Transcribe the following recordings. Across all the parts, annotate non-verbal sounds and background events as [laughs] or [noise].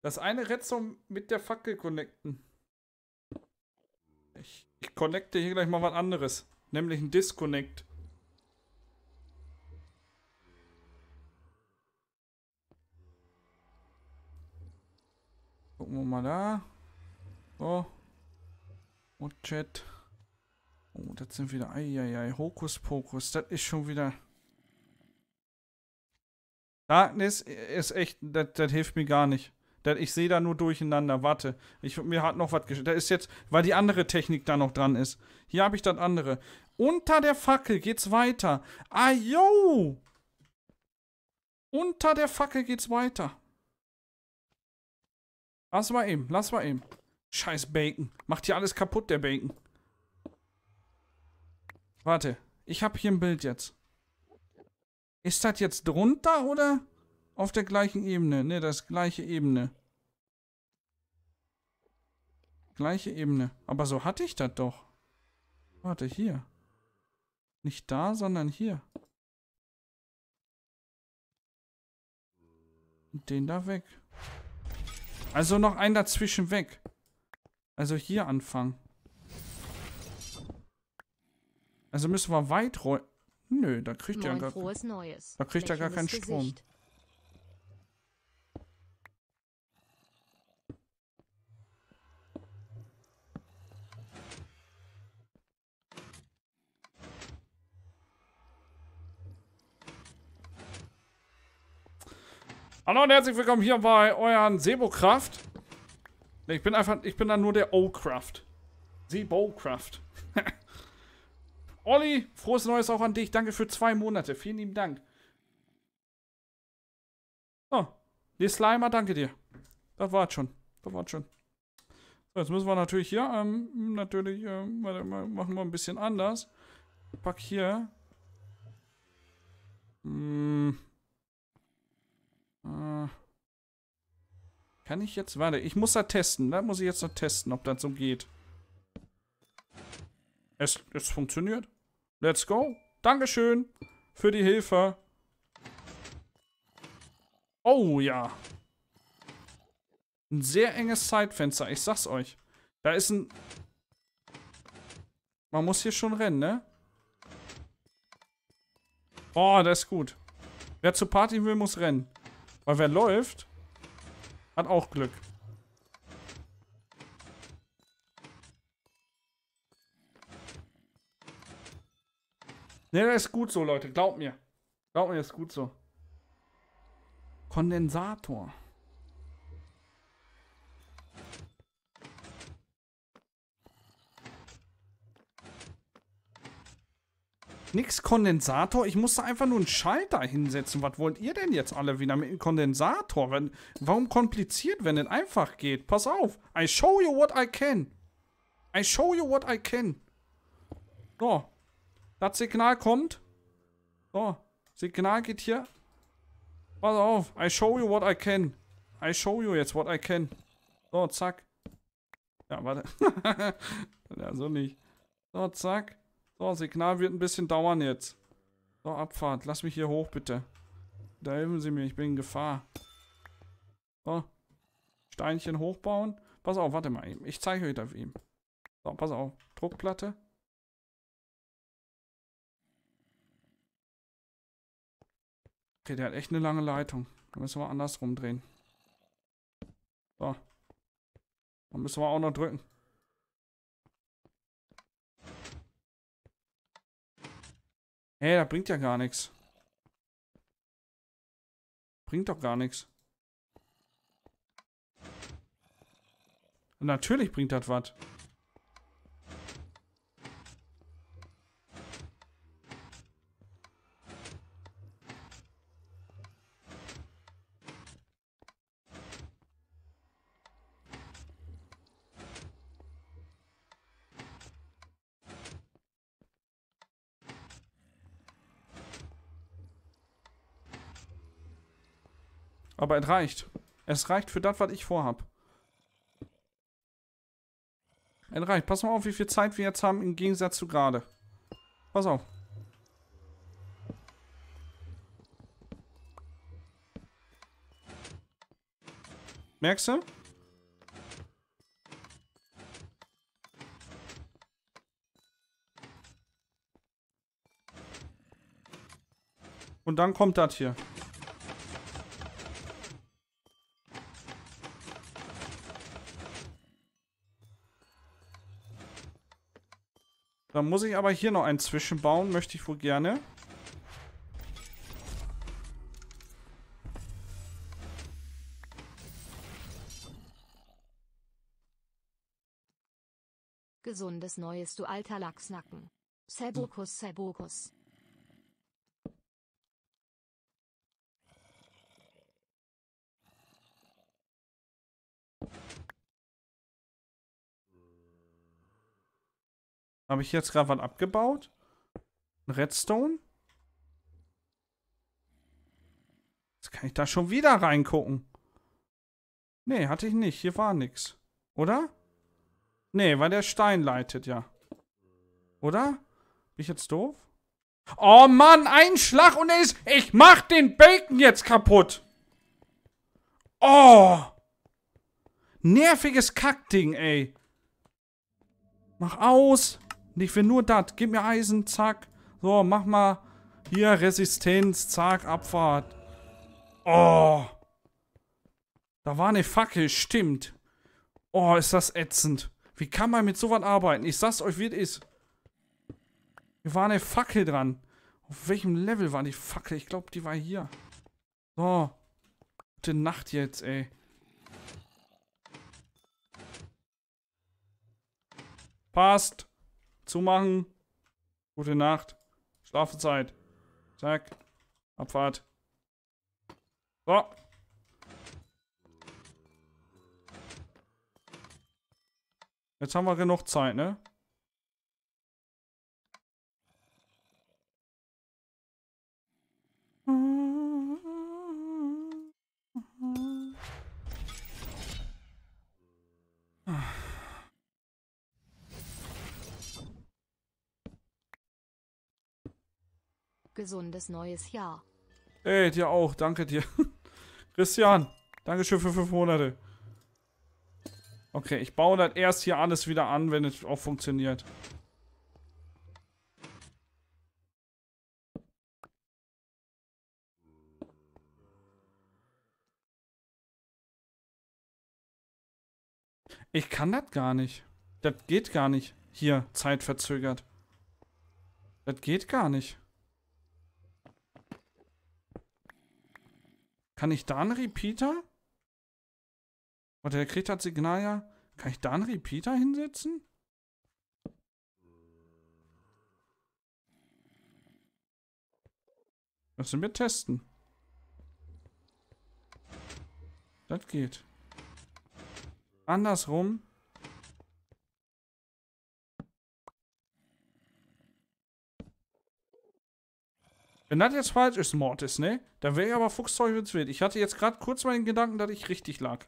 Das eine Rätsel mit der Fackel connecten. Ich, ich connecte hier gleich mal was anderes. Nämlich ein Disconnect. Gucken wir mal da. So. Und Chat. Oh, das sind wieder. Eieiei. Hokuspokus. Das ist schon wieder. Darkness äh, ist echt. Das, das hilft mir gar nicht ich sehe da nur durcheinander. Warte, ich, mir hat noch was geschickt. Da ist jetzt, weil die andere Technik da noch dran ist. Hier habe ich das andere. Unter der Fackel geht's weiter. Ah, yo! Unter der Fackel geht's weiter. Lass mal eben, lass mal eben. Scheiß Bacon. Macht hier alles kaputt, der Bacon. Warte, ich habe hier ein Bild jetzt. Ist das jetzt drunter oder auf der gleichen Ebene? Ne, das gleiche Ebene. Gleiche Ebene. Aber so hatte ich das doch. Warte, hier. Nicht da, sondern hier. Und den da weg. Also noch einen dazwischen weg. Also hier anfangen. Also müssen wir weit rollen. Nö, da kriegt Moin, ja gar, da kriegt ja gar keinen Gesicht. Strom. Hallo und herzlich willkommen hier bei euren Sebokraft. Ich bin einfach, ich bin dann nur der O-Kraft. Sebokraft. [laughs] Olli, frohes Neues auch an dich. Danke für zwei Monate. Vielen lieben Dank. Oh, die Slimer, danke dir. Das war's schon. Das war's schon. So, jetzt müssen wir natürlich hier, ähm, natürlich, ähm, machen wir ein bisschen anders. Ich pack hier. Hm. Äh. Kann ich jetzt? Warte, ich muss da testen. Da muss ich jetzt noch testen, ob das so geht. Es, es funktioniert. Let's go. Dankeschön für die Hilfe. Oh ja. Ein sehr enges Zeitfenster, ich sag's euch. Da ist ein... Man muss hier schon rennen, ne? Oh, das ist gut. Wer zur Party will, muss rennen. Weil wer läuft, hat auch Glück. Ne, das ist gut so, Leute. Glaubt mir. Glaubt mir, das ist gut so. Kondensator. Nix Kondensator. Ich musste einfach nur einen Schalter hinsetzen. Was wollt ihr denn jetzt alle wieder mit dem Kondensator? Wenn, warum kompliziert, wenn es einfach geht? Pass auf. I show you what I can. I show you what I can. So. Das Signal kommt. So. Signal geht hier. Pass auf. I show you what I can. I show you jetzt what I can. So, zack. Ja, warte. [laughs] ja, so nicht. So, zack. So, Signal wird ein bisschen dauern jetzt. So, Abfahrt. Lass mich hier hoch, bitte. Da helfen Sie mir, ich bin in Gefahr. So. Steinchen hochbauen. Pass auf, warte mal. Ich zeige euch das eben. So, pass auf. Druckplatte. Okay, der hat echt eine lange Leitung. Da müssen wir andersrum drehen. So. Da müssen wir auch noch drücken. Hä, hey, das bringt ja gar nichts. Bringt doch gar nichts. Natürlich bringt das was. Aber es reicht. Es reicht für das, was ich vorhab. Es reicht. Pass mal auf, wie viel Zeit wir jetzt haben im Gegensatz zu gerade. Pass auf. Merkst du? Und dann kommt das hier. Dann muss ich aber hier noch einen zwischenbauen, möchte ich wohl gerne. Gesundes Neues, du alter Lachsnacken. Sebokus, Sebokus. Habe ich jetzt gerade was abgebaut? Ein Redstone? Jetzt kann ich da schon wieder reingucken. Nee, hatte ich nicht. Hier war nichts. Oder? Nee, weil der Stein leitet, ja. Oder? Bin ich jetzt doof? Oh Mann, ein Schlag und er ist... Ich mach den Bacon jetzt kaputt. Oh. Nerviges Kackding, ey. Mach aus. Ich will nur das. Gib mir Eisen, zack. So, mach mal hier Resistenz, zack, Abfahrt. Oh. Da war eine Fackel, stimmt. Oh, ist das ätzend. Wie kann man mit sowas arbeiten? Ich sag's euch, wie es ist. Hier war eine Fackel dran. Auf welchem Level war die Fackel? Ich glaube, die war hier. So. Gute Nacht jetzt, ey. Passt. Zumachen. Gute Nacht. Schlafzeit. Zack. Abfahrt. So. Jetzt haben wir genug Zeit, ne? gesundes neues Jahr. Ey, dir auch. Danke dir. [laughs] Christian, Dankeschön für fünf Monate. Okay, ich baue das erst hier alles wieder an, wenn es auch funktioniert. Ich kann das gar nicht. Das geht gar nicht. Hier, zeitverzögert. Das geht gar nicht. Kann ich da einen Repeater? Warte, der kriegt das Signal ja. Kann ich da einen Repeater hinsetzen? Lassen wir testen. Das geht. Andersrum. Wenn das jetzt falsch ist, Mortis, ne? Dann wäre ich aber Fuchsteufelswild. Ich hatte jetzt gerade kurz meinen Gedanken, dass ich richtig lag.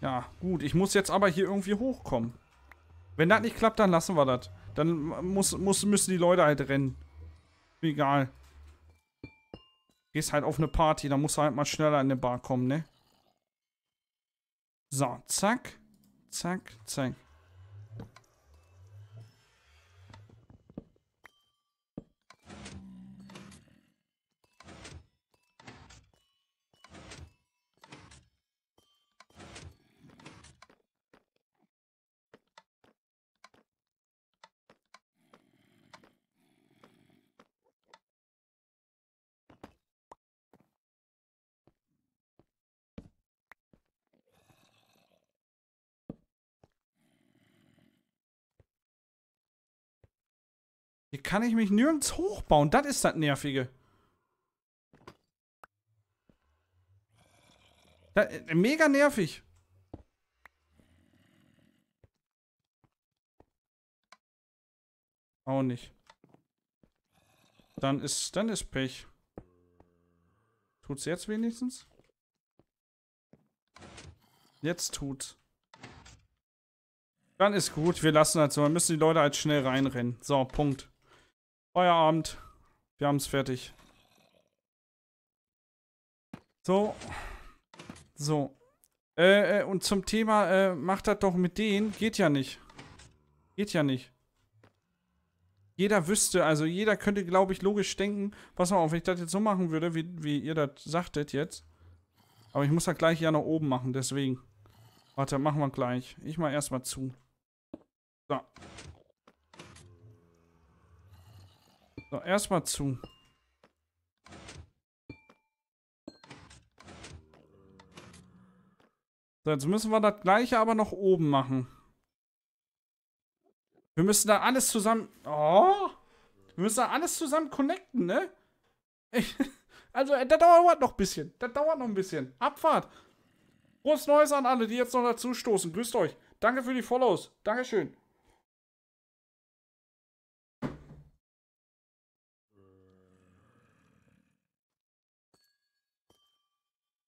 Ja, gut. Ich muss jetzt aber hier irgendwie hochkommen. Wenn das nicht klappt, dann lassen wir das. Dann muss, muss, müssen die Leute halt rennen. Egal. Gehst halt auf eine Party, dann musst du halt mal schneller in eine Bar kommen, ne? So, zack, zack, zack. Hier kann ich mich nirgends hochbauen. Das ist das Nervige. Das, äh, mega nervig. Auch nicht. Dann ist, dann ist Pech. Tut's jetzt wenigstens? Jetzt tut's. Dann ist gut, wir lassen das so. Wir müssen die Leute halt schnell reinrennen. So, Punkt. Feierabend. Wir haben es fertig. So. So. Äh, äh, und zum Thema, äh, macht das doch mit denen. Geht ja nicht. Geht ja nicht. Jeder wüsste, also jeder könnte, glaube ich, logisch denken, pass mal auf, wenn ich das jetzt so machen würde, wie, wie ihr das sagtet jetzt. Aber ich muss das gleich ja nach oben machen, deswegen. Warte, machen wir gleich. Ich mach erstmal zu. So. So, erstmal zu. So, jetzt müssen wir das gleiche aber noch oben machen. Wir müssen da alles zusammen... Oh! Wir müssen da alles zusammen connecten, ne? [laughs] also, äh, das dauert noch ein bisschen. Das dauert noch ein bisschen. Abfahrt! Groß Neues an alle, die jetzt noch dazu stoßen. Grüßt euch. Danke für die Follows. Dankeschön.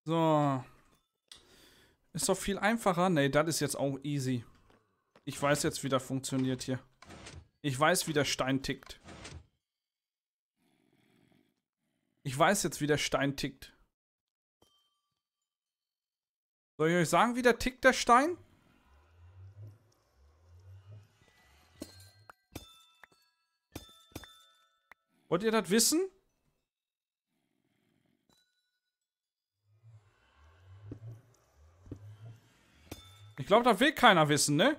So. Ist doch viel einfacher. Nee, das ist jetzt auch easy. Ich weiß jetzt, wie das funktioniert hier. Ich weiß, wie der Stein tickt. Ich weiß jetzt, wie der Stein tickt. Soll ich euch sagen, wie der tickt, der Stein? Wollt ihr das wissen? glaube, da will keiner wissen, ne?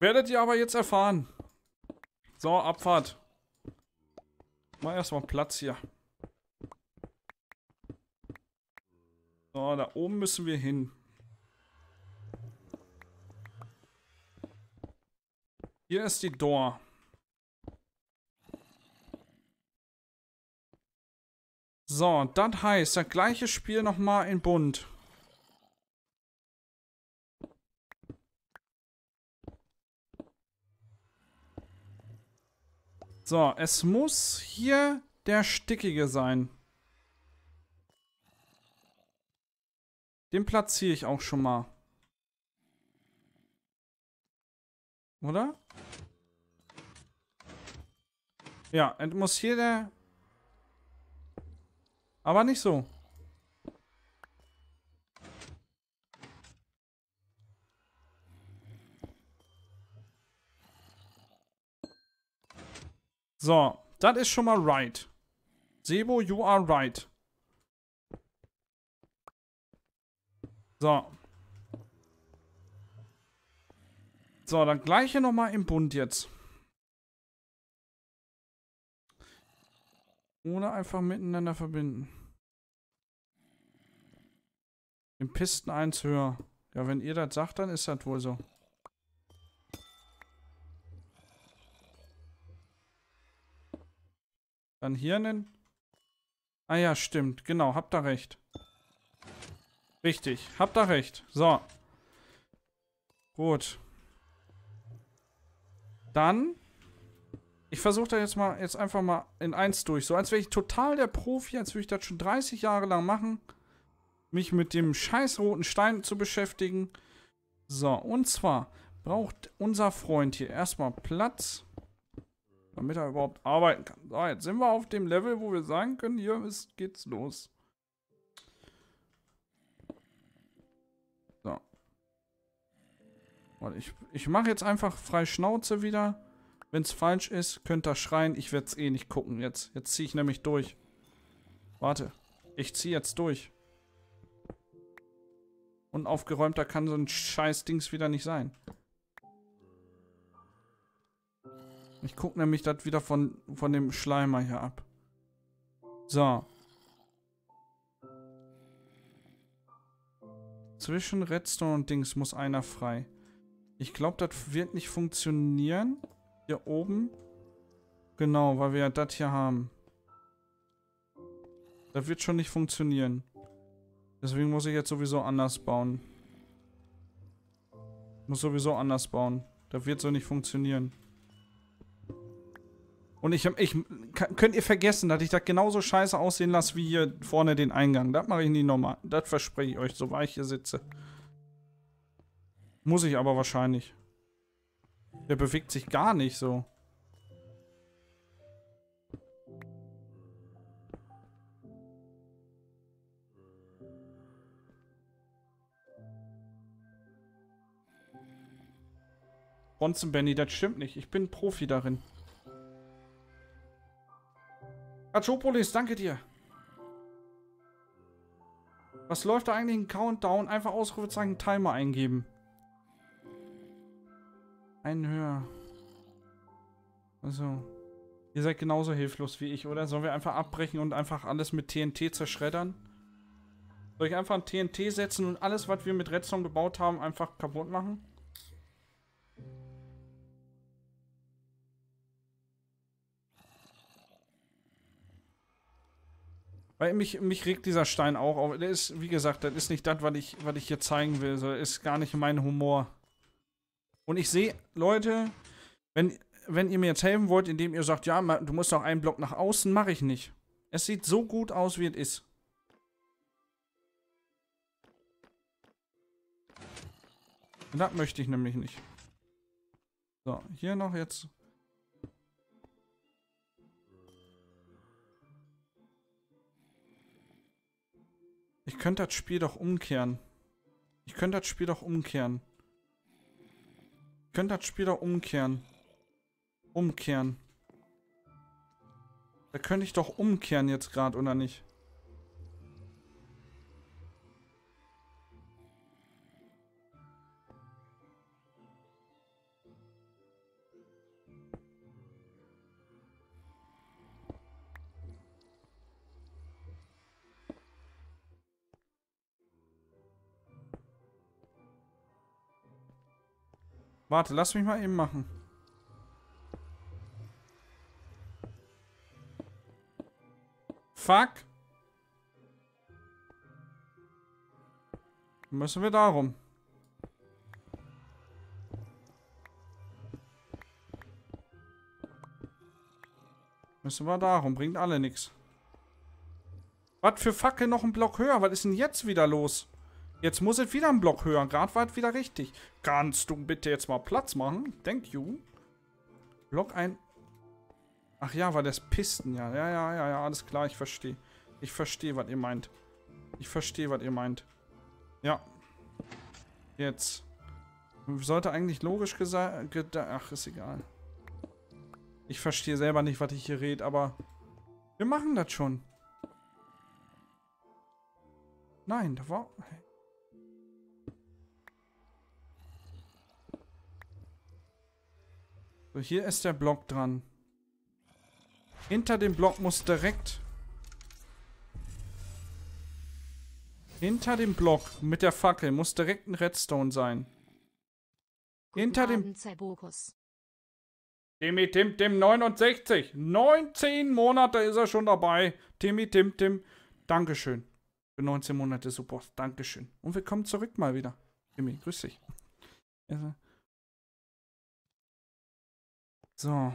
Werdet ihr aber jetzt erfahren. So, Abfahrt. Mal erstmal Platz hier. So, da oben müssen wir hin. Hier ist die Door. So, das heißt, das gleiche Spiel nochmal in bunt. So, es muss hier der Stickige sein. Den platziere ich auch schon mal. Oder? Ja, es muss hier der aber nicht so. So, das ist schon mal right. Sebo, you are right. So. So, dann gleiche nochmal im Bund jetzt. Oder einfach miteinander verbinden. Im Pisten 1 höher. Ja, wenn ihr das sagt, dann ist das wohl so. Dann hier einen. Ah ja, stimmt. Genau, habt da recht. Richtig, habt da recht. So. Gut. Dann. Ich versuche da jetzt mal jetzt einfach mal in eins durch. So als wäre ich total der Profi, als würde ich das schon 30 Jahre lang machen mich mit dem scheiß roten Stein zu beschäftigen. So, und zwar braucht unser Freund hier erstmal Platz, damit er überhaupt arbeiten kann. So, jetzt sind wir auf dem Level, wo wir sagen können, hier ist, geht's los. So. Warte, ich, ich mache jetzt einfach frei Schnauze wieder. Wenn es falsch ist, könnt ihr schreien. Ich werde es eh nicht gucken jetzt. Jetzt ziehe ich nämlich durch. Warte. Ich ziehe jetzt durch und aufgeräumter kann so ein scheiß Dings wieder nicht sein. Ich gucke nämlich das wieder von, von dem Schleimer hier ab. So. Zwischen Redstone und Dings muss einer frei. Ich glaube, das wird nicht funktionieren. Hier oben. Genau, weil wir ja das hier haben. Das wird schon nicht funktionieren. Deswegen muss ich jetzt sowieso anders bauen. Muss sowieso anders bauen. Das wird so nicht funktionieren. Und ich, ich könnt ihr vergessen, dass ich das genauso scheiße aussehen lasse wie hier vorne den Eingang. Das mache ich nie nochmal. Das verspreche ich euch, so war ich hier sitze. Muss ich aber wahrscheinlich. Der bewegt sich gar nicht so. Bonzen, Benny, das stimmt nicht. Ich bin Profi darin. Achopolis, danke dir. Was läuft da eigentlich ein Countdown? Einfach Ausrufezeichen Timer eingeben. Einen höher. Also. Ihr seid genauso hilflos wie ich, oder? Sollen wir einfach abbrechen und einfach alles mit TNT zerschreddern? Soll ich einfach ein TNT setzen und alles, was wir mit Redstone gebaut haben, einfach kaputt machen? Weil mich, mich regt dieser Stein auch auf. Der ist, wie gesagt, das ist nicht das, was ich, was ich hier zeigen will. So, ist gar nicht mein Humor. Und ich sehe, Leute, wenn, wenn ihr mir jetzt helfen wollt, indem ihr sagt, ja, du musst doch einen Block nach außen, mache ich nicht. Es sieht so gut aus, wie es ist. Und das möchte ich nämlich nicht. So, hier noch jetzt Ich könnte das Spiel doch umkehren. Ich könnte das Spiel doch umkehren. Ich könnte das Spiel doch umkehren. Umkehren. Da könnte ich doch umkehren jetzt gerade, oder nicht? Warte, lass mich mal eben machen. Fuck. Müssen wir darum. Müssen wir darum. Bringt alle nichts. Was für Fackel noch einen Block höher? Was ist denn jetzt wieder los? Jetzt muss es wieder einen Block höher. Gerade war es wieder richtig. Kannst du bitte jetzt mal Platz machen? Thank you. Block ein... Ach ja, war das Pisten. Ja, ja, ja, ja, ja. Alles klar, ich verstehe. Ich verstehe, was ihr meint. Ich verstehe, was ihr meint. Ja. Jetzt. Sollte eigentlich logisch gesagt... Ach, ist egal. Ich verstehe selber nicht, was ich hier rede, aber... Wir machen das schon. Nein, da war... Hey. So, hier ist der Block dran. Hinter dem Block muss direkt... Hinter dem Block mit der Fackel muss direkt ein Redstone sein. Guten Hinter Abend, dem... Timmy Tim Tim 69. 19 Monate ist er schon dabei. Timmy Tim Tim. Dankeschön. Für 19 Monate Support. Dankeschön. Und willkommen zurück mal wieder. Timmy, grüß dich. Ja, also, so.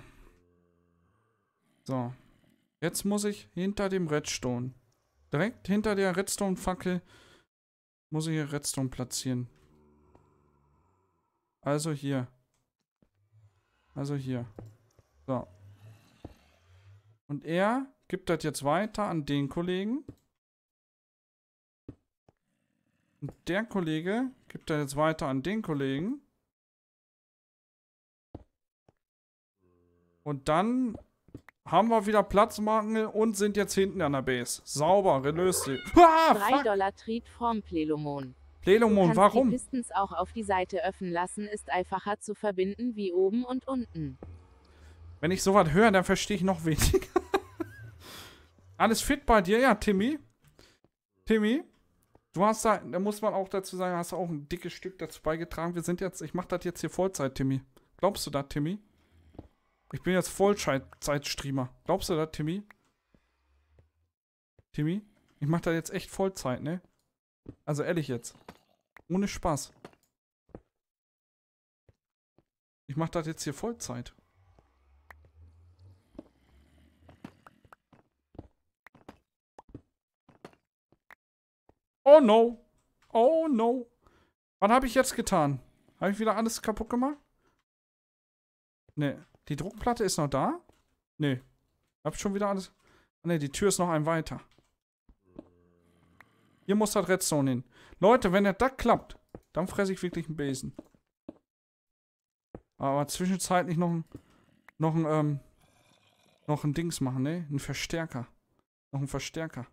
So. Jetzt muss ich hinter dem Redstone. Direkt hinter der Redstone-Fackel muss ich hier Redstone platzieren. Also hier. Also hier. So. Und er gibt das jetzt weiter an den Kollegen. Und der Kollege gibt das jetzt weiter an den Kollegen. Und dann haben wir wieder Platzmangel und sind jetzt hinten an der Base. Sauber, gelöst. sie. Ah, 3 Dollar Treat vom Plelomon. Plelomon, warum? Die Pistons auch auf die Seite öffnen lassen, ist einfacher zu verbinden wie oben und unten. Wenn ich sowas höre, dann verstehe ich noch weniger. [laughs] Alles fit bei dir, ja, Timmy? Timmy? Du hast da, da muss man auch dazu sagen, hast auch ein dickes Stück dazu beigetragen. Wir sind jetzt, ich mache das jetzt hier Vollzeit, Timmy. Glaubst du das, Timmy? Ich bin jetzt Vollzeit-Streamer. Glaubst du das, Timmy? Timmy? Ich mach da jetzt echt Vollzeit, ne? Also ehrlich jetzt. Ohne Spaß. Ich mach das jetzt hier Vollzeit. Oh no. Oh no. Was habe ich jetzt getan? Habe ich wieder alles kaputt gemacht? Nee. Die Druckplatte ist noch da? Nee. Hab schon wieder alles. Ne, die Tür ist noch ein weiter. Hier muss das Redstone hin. Leute, wenn das klappt, dann fresse ich wirklich einen Besen. Aber zwischenzeitlich noch ein, noch ein, ähm, noch ein Dings machen, ne? Ein Verstärker. Noch ein Verstärker.